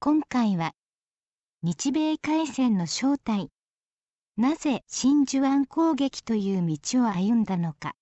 今回は日米開戦の正体なぜ真珠湾攻撃という道を歩んだのか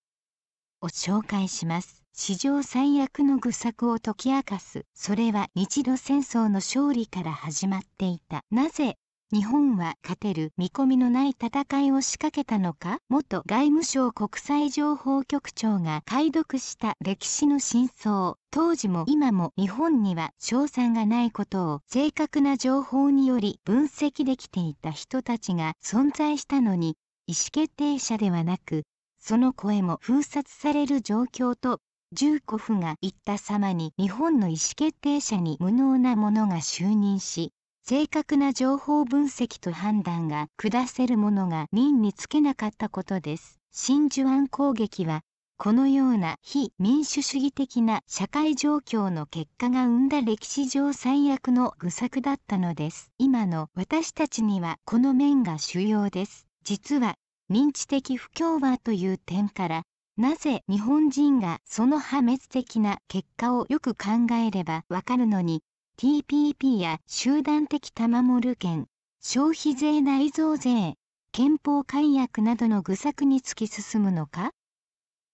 を紹介します史上最悪の愚策を解き明かすそれは日露戦争の勝利から始まっていたなぜ日本は勝てる見込みのない戦いを仕掛けたのか元外務省国際情報局長が解読した歴史の真相当時も今も日本には賞賛がないことを正確な情報により分析できていた人たちが存在したのに意思決定者ではなくその声も封殺される状況と重フが言った様に日本の意思決定者に無能な者が就任し正確な情報分析と判断が下せるものが任につけなかったことです。真珠湾攻撃はこのような非民主主義的な社会状況の結果が生んだ歴史上最悪の愚策だったのです。今の私たちにはこの面が主要です。実は認知的不協和という点からなぜ日本人がその破滅的な結果をよく考えればわかるのに TPP や集団的玉守権、消費税内増税、憲法改悪などの愚策に突き進むのか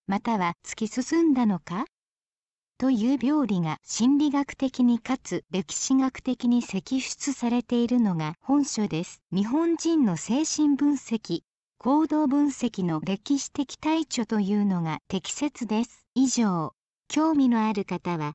または突き進んだのかという病理が心理学的にかつ歴史学的に析出されているのが本書です。日本人の精神分析、行動分析の歴史的対処というのが適切です。以上、興味のある方は